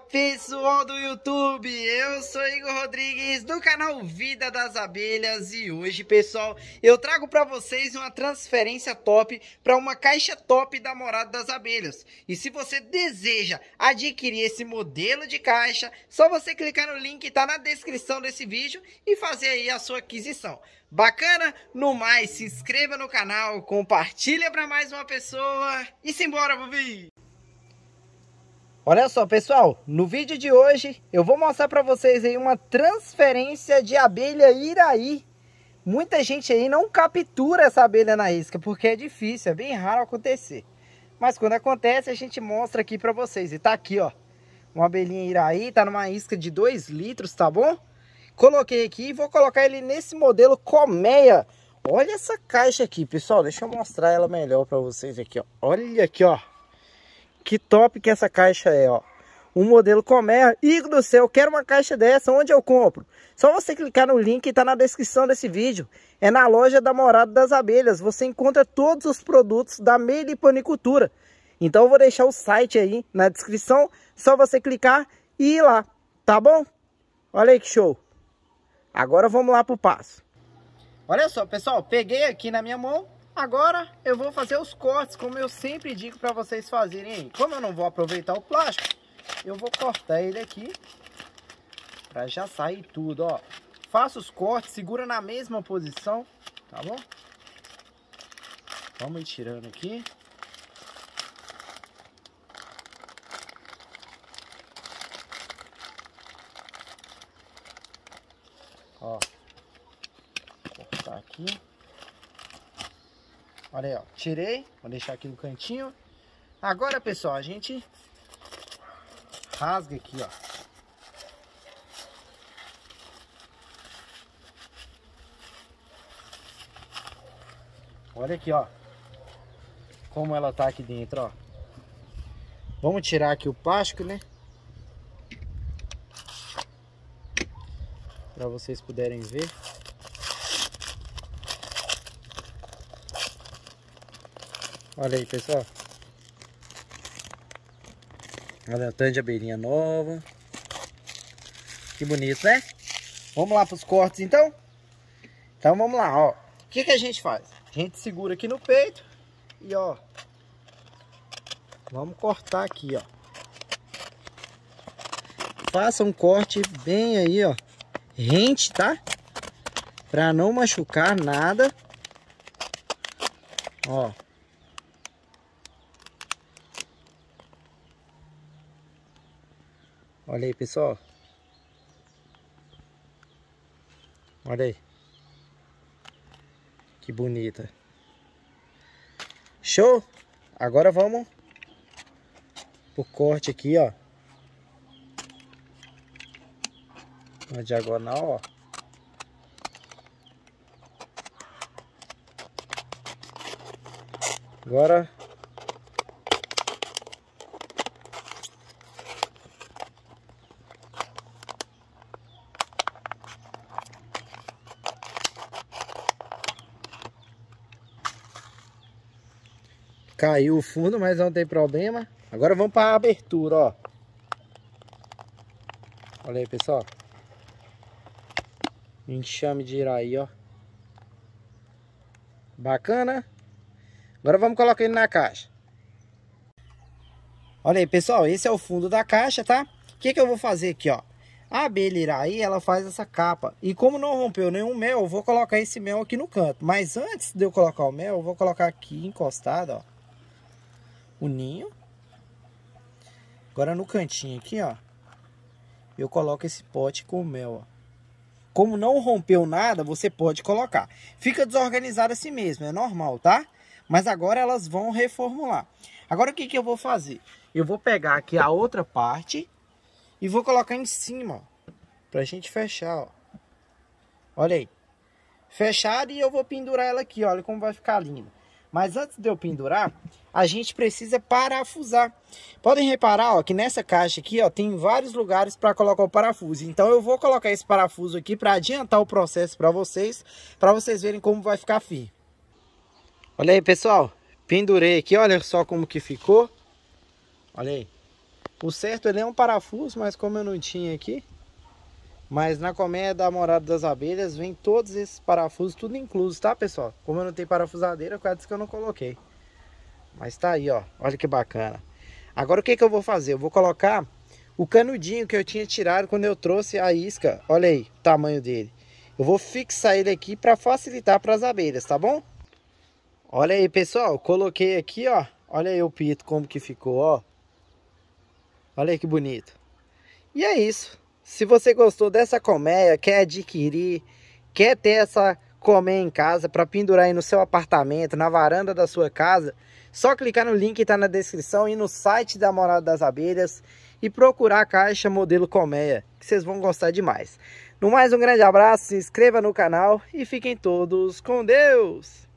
pessoal do YouTube, eu sou Igor Rodrigues do canal Vida das Abelhas e hoje pessoal eu trago para vocês uma transferência top para uma caixa top da Morada das Abelhas e se você deseja adquirir esse modelo de caixa só você clicar no link que está na descrição desse vídeo e fazer aí a sua aquisição. Bacana? No mais, se inscreva no canal, compartilha para mais uma pessoa e simbora, Bubi! Olha só, pessoal, no vídeo de hoje eu vou mostrar para vocês aí uma transferência de abelha iraí. Muita gente aí não captura essa abelha na isca, porque é difícil, é bem raro acontecer. Mas quando acontece, a gente mostra aqui para vocês. E tá aqui, ó, uma abelhinha iraí, tá numa isca de 2 litros, tá bom? Coloquei aqui e vou colocar ele nesse modelo colmeia. Olha essa caixa aqui, pessoal, deixa eu mostrar ela melhor para vocês aqui, ó. Olha aqui, ó. Que top que essa caixa é, ó. Um modelo Comer. Igor do céu, eu quero uma caixa dessa. Onde eu compro? Só você clicar no link que está na descrição desse vídeo. É na loja da Morada das Abelhas. Você encontra todos os produtos da meliponicultura. Então eu vou deixar o site aí na descrição. Só você clicar e ir lá. Tá bom? Olha aí que show. Agora vamos lá pro passo. Olha só, pessoal. Peguei aqui na minha mão Agora eu vou fazer os cortes, como eu sempre digo para vocês fazerem Como eu não vou aproveitar o plástico, eu vou cortar ele aqui para já sair tudo, ó. Faça os cortes, segura na mesma posição, tá bom? Vamos tirando aqui. Ó. Cortar aqui. Olha aí, ó. Tirei. Vou deixar aqui no cantinho. Agora, pessoal, a gente rasga aqui, ó. Olha aqui, ó. Como ela tá aqui dentro, ó. Vamos tirar aqui o plástico, né? Para vocês puderem ver. Olha aí, pessoal. Olha o tanto de abelhinha nova. Que bonito, né? Vamos lá para os cortes, então? Então, vamos lá, ó. O que, que a gente faz? A gente segura aqui no peito e, ó, vamos cortar aqui, ó. Faça um corte bem aí, ó, rente, tá? Pra não machucar nada. Ó, Olha aí, pessoal. Olha aí. Que bonita. Show? Agora vamos pro corte aqui, ó. Uma diagonal, ó. Agora Caiu o fundo, mas não tem problema. Agora vamos para a abertura, ó. Olha aí, pessoal. Enxame de iraí, ó. Bacana. Agora vamos colocar ele na caixa. Olha aí, pessoal. Esse é o fundo da caixa, tá? O que, que eu vou fazer aqui, ó? A abelha iraí, ela faz essa capa. E como não rompeu nenhum mel, eu vou colocar esse mel aqui no canto. Mas antes de eu colocar o mel, eu vou colocar aqui encostado, ó o ninho. Agora no cantinho aqui, ó, eu coloco esse pote com mel, ó. Como não rompeu nada, você pode colocar. Fica desorganizado assim mesmo, é normal, tá? Mas agora elas vão reformular. Agora o que, que eu vou fazer? Eu vou pegar aqui a outra parte e vou colocar em cima, ó, pra gente fechar, ó. Olha aí. Fechado e eu vou pendurar ela aqui, olha como vai ficar lindo. Mas antes de eu pendurar, a gente precisa parafusar. Podem reparar ó, que nessa caixa aqui ó, tem vários lugares para colocar o parafuso. Então eu vou colocar esse parafuso aqui para adiantar o processo para vocês, para vocês verem como vai ficar firme. Olha aí pessoal, pendurei aqui, olha só como que ficou. Olha aí. O certo ele é um parafuso, mas como eu não tinha aqui, mas na colmeia da Morada das Abelhas vem todos esses parafusos, tudo incluso, tá pessoal? Como eu não tenho parafusadeira, quase que eu não coloquei. Mas tá aí, ó. Olha que bacana. Agora o que, que eu vou fazer? Eu vou colocar o canudinho que eu tinha tirado quando eu trouxe a isca. Olha aí o tamanho dele. Eu vou fixar ele aqui para facilitar para as abelhas, tá bom? Olha aí, pessoal. Coloquei aqui, ó. Olha aí o pito como que ficou, ó. Olha aí que bonito. E é isso. Se você gostou dessa colmeia, quer adquirir, quer ter essa colmeia em casa para pendurar aí no seu apartamento, na varanda da sua casa, só clicar no link que está na descrição e no site da Morada das Abelhas e procurar a caixa modelo colmeia, que vocês vão gostar demais. No mais, um grande abraço, se inscreva no canal e fiquem todos com Deus!